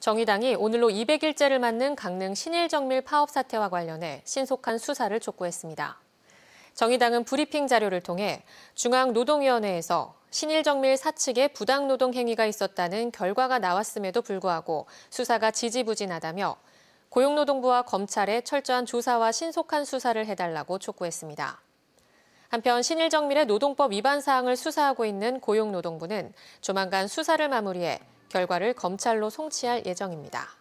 정의당이 오늘로 200일째를 맞는 강릉 신일정밀 파업 사태와 관련해 신속한 수사를 촉구했습니다. 정의당은 브리핑 자료를 통해 중앙노동위원회에서 신일정밀 사측의 부당노동 행위가 있었다는 결과가 나왔음에도 불구하고 수사가 지지부진하다며 고용노동부와 검찰에 철저한 조사와 신속한 수사를 해달라고 촉구했습니다. 한편 신일정밀의 노동법 위반 사항을 수사하고 있는 고용노동부는 조만간 수사를 마무리해 결과를 검찰로 송치할 예정입니다.